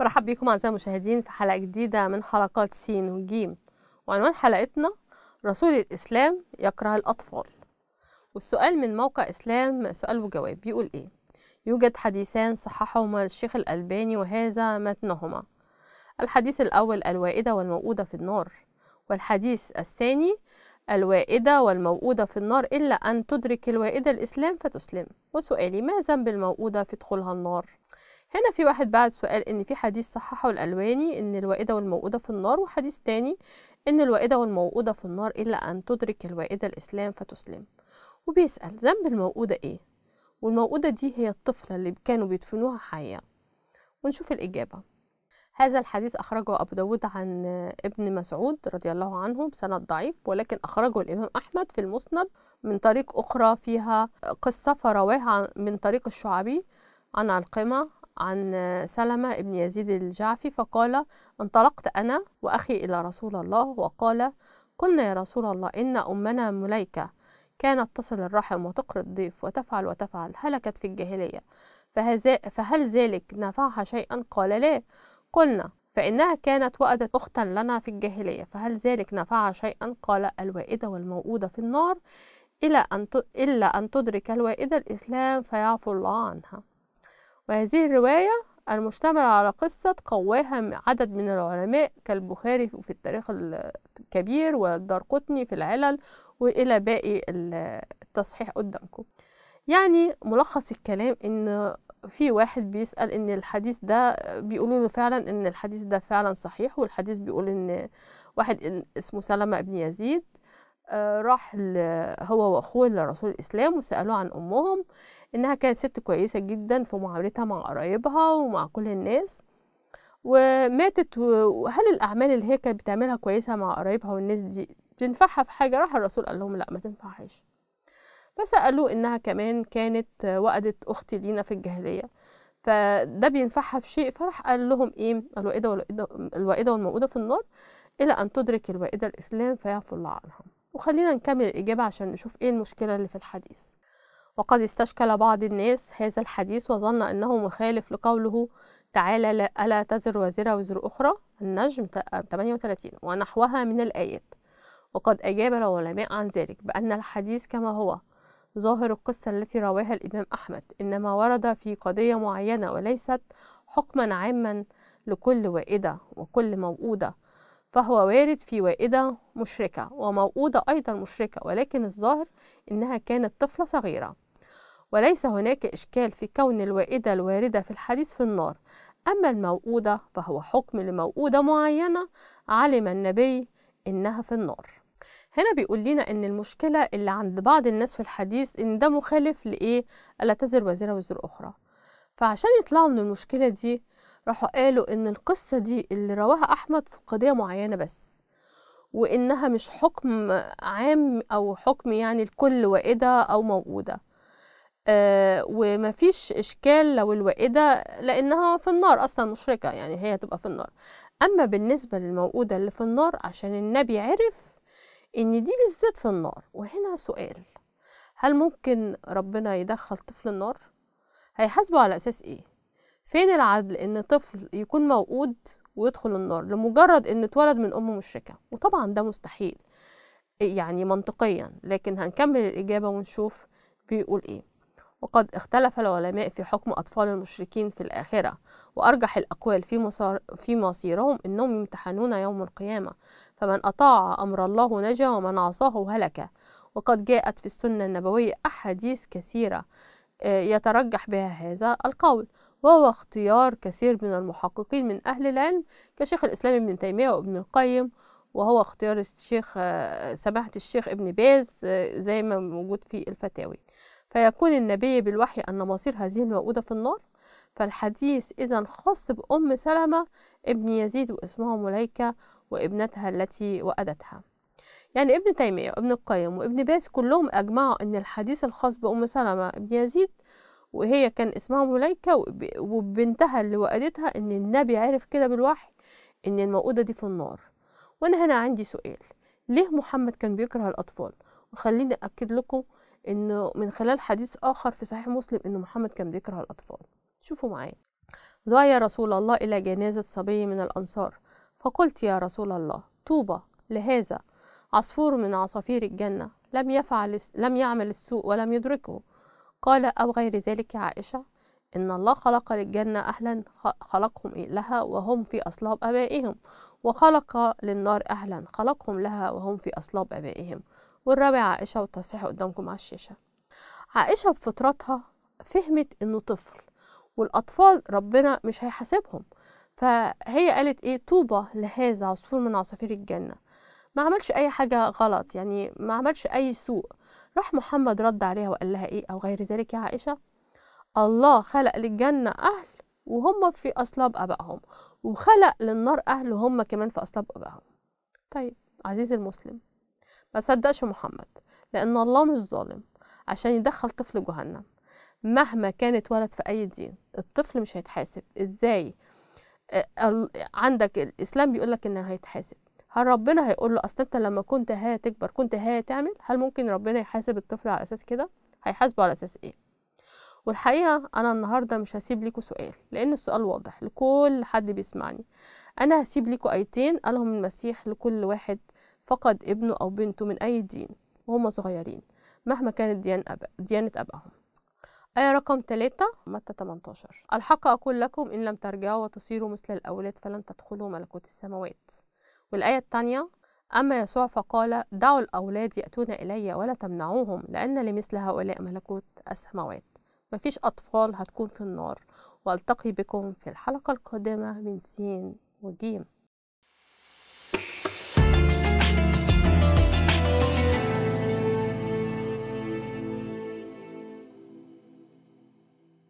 مرحبا بيكم أعزائي المشاهدين في حلقة جديدة من حلقات س وج وعنوان حلقتنا رسول الإسلام يكره الأطفال والسؤال من موقع إسلام سؤال وجواب بيقول إيه يوجد حديثان صححهما الشيخ الألباني وهذا متنهما الحديث الأول الوائدة والموؤودة في النار والحديث الثاني الوائدة والموؤودة في النار إلا أن تدرك الوائدة الإسلام فتسلم وسؤالي ما ذنب الموؤودة في دخولها النار هنا في واحد بعد سؤال ان في حديث صححه الالواني ان الوائده والموؤوده في النار وحديث تاني ان الوائده والموؤوده في النار الا ان تدرك الوائده الاسلام فتسلم وبيسال ذنب الموؤوده ايه والموؤوده دي هي الطفله اللي كانوا بيدفنوها حيه ونشوف الاجابه هذا الحديث أخرجه أبو داود عن ابن مسعود رضي الله عنه بسند ضعيف ولكن أخرجه الإمام أحمد في المسند من طريق أخرى فيها قصة فرواها من طريق الشعبي عن علقمة عن سلمة ابن يزيد الجعفي فقال انطلقت أنا وأخي إلى رسول الله وقال قلنا يا رسول الله إن أمنا مليكة كانت تصل الرحم وتقر الضيف وتفعل وتفعل هلكت في الجاهلية فهل ذلك نفعها شيئا قال لا قلنا فإنها كانت وأدت أختا لنا في الجاهلية فهل ذلك نفعها شيئا قال الوائدة والموؤودة في النار أن, إلا أن تدرك الوائدة الإسلام فيعفو الله عنها وهذه الرواية المشتملة على قصة قواها عدد من العلماء كالبخاري في التاريخ الكبير قطني في العلل وإلى باقي التصحيح قدامكم يعني ملخص الكلام إن في واحد بيسأل إن الحديث ده بيقولوا له فعلا إن الحديث ده فعلا صحيح والحديث بيقول إن واحد اسمه سلمة بن يزيد آه، راح هو واخوه لرسول الاسلام وسالوه عن امهم انها كانت ست كويسه جدا في معاملتها مع قرايبها ومع كل الناس وماتت وهل الاعمال اللي هي كانت بتعملها كويسه مع قرايبها والناس دي تنفعها في حاجه راح الرسول قال لهم لا ما تنفعهاش فسالوه انها كمان كانت وقدت اختي لينا في الجاهليه فده بينفعها في شيء فراح قال لهم ايه الوائده والوائده والموءوده في النار الى ان تدرك الوائده الاسلام فيعفو الله عنها وخلينا نكمل الإجابة عشان نشوف إيه المشكلة اللي في الحديث وقد استشكل بعض الناس هذا الحديث وظن أنه مخالف لقوله تعالى لا ألا تزر وازرة وزر أخرى النجم 38 ونحوها من الآيات وقد أجاب العلماء عن ذلك بأن الحديث كما هو ظاهر القصة التي رواها الإمام أحمد إنما ورد في قضية معينة وليست حكما عاما لكل وائدة وكل موؤودة فهو وارد في وائدة مشركة وموقودة أيضا مشركة ولكن الظاهر أنها كانت طفلة صغيرة وليس هناك إشكال في كون الوائدة الواردة في الحديث في النار أما الموقودة فهو حكم لموقودة معينة علم النبي إنها في النار هنا بيقول لنا ان المشكله اللي عند بعض الناس في الحديث ان ده مخالف لايه الا تزر وزير وزر اخرى فعشان يطلعوا من المشكله دي راحوا قالوا ان القصه دي اللي رواها احمد في قضيه معينه بس وانها مش حكم عام او حكم يعني الكل وائده او موجوده آه ومفيش اشكال لو الوائده لانها في النار اصلا مشركه يعني هي تبقى في النار اما بالنسبه للموجودة اللي في النار عشان النبي عرف ان دي بالذات في النار وهنا سؤال هل ممكن ربنا يدخل طفل النار هيحاسبه على اساس ايه فين العدل ان طفل يكون موقود ويدخل النار لمجرد ان اتولد من ام مشركه وطبعا ده مستحيل يعني منطقيا لكن هنكمل الاجابه ونشوف بيقول ايه وقد اختلف العلماء في حكم أطفال المشركين في الآخرة وأرجح الأقوال في, مصار في مصيرهم أنهم يمتحنون يوم القيامة فمن أطاع أمر الله نجا ومن عصاه هلك وقد جاءت في السنة النبوية أحاديث كثيرة يترجح بها هذا القول وهو اختيار كثير من المحققين من أهل العلم كشيخ الإسلام ابن تيمية وابن القيم وهو اختيار الشيخ سماحة الشيخ ابن باز زي ما موجود في الفتاوي فيكون النبي بالوحي أن مصير هذه الموؤودة في النار فالحديث إذا خاص بأم سلمة ابن يزيد واسمها مليكة وابنتها التي وأدتها يعني ابن تيمية وابن القيم وابن باس كلهم أجمعوا أن الحديث الخاص بأم سلمة ابن يزيد وهي كان اسمها مليكة وبنتها اللي وقدتها أن النبي عرف كده بالوحي أن الموؤودة دي في النار وأنا هنا عندي سؤال ليه محمد كان بيكره الأطفال وخليني أكد لكم أنه من خلال حديث آخر في صحيح مسلم أن محمد كان بيكره الأطفال شوفوا معايا دعا يا رسول الله إلى جنازة صبي من الأنصار فقلت يا رسول الله طوبى لهذا عصفور من عصافير الجنة لم يفعل لم يعمل السوء ولم يدركه قال أو غير ذلك عائشة إن الله خلق للجنة أهلا خلقهم إيه لها وهم في أصلاب أبائهم وخلق للنار أهلا خلقهم لها وهم في أصلاب أبائهم والرابع عائشة والتصحيح قدامكم على الشاشة عائشة بفطرتها فهمت إنه طفل والأطفال ربنا مش هيحاسبهم فهي قالت إيه طوبة لهذا عصفور من عصافير الجنة ما عملش اي حاجه غلط يعني ما عملش اي سوء راح محمد رد عليها وقال لها ايه او غير ذلك يا عائشه الله خلق للجنه اهل وهم في اصلاب ابائهم وخلق للنار اهل وهم كمان في اصلاب ابائهم طيب عزيزي المسلم ما صدقش محمد لان الله مش ظالم عشان يدخل طفل جهنم مهما كانت ولد في اي دين الطفل مش هيتحاسب ازاي آه، عندك الاسلام بيقولك انه هيتحاسب هل ربنا هيقول له اصل انت لما كنت تكبر كنت تعمل هل ممكن ربنا يحاسب الطفل على اساس كده هيحاسبه على اساس ايه والحقيقه انا النهارده مش هسيب لكم سؤال لان السؤال واضح لكل حد بيسمعني انا هسيب لكم ايتين قالهم المسيح لكل واحد فقد ابنه او بنته من اي دين وهم صغيرين مهما كانت ديانة, أب... ديانة أبائهم آية رقم 3 متى 18 الحق أقول لكم إن لم ترجعوا وتصيروا مثل الأولاد فلن تدخلوا ملكوت السماوات والآية الثانية أما يسوع فقال دعوا الأولاد يأتون إلي ولا تمنعوهم لأن لمثل هؤلاء ملكوت السماوات مفيش أطفال هتكون في النار والتقي بكم في الحلقة القادمة من سين وجيم